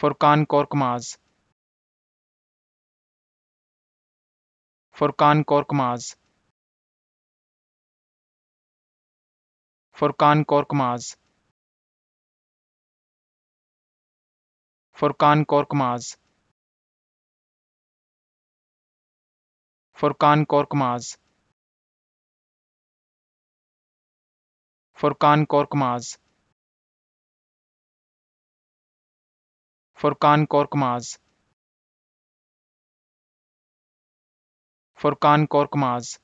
Furkan Korkmaz Furkan Korkmaz Furkan Korkmaz Furkan Korkmaz Furkan Korkmaz Furkan Korkmaz Furkan Korkmaz Furkan Korkmaz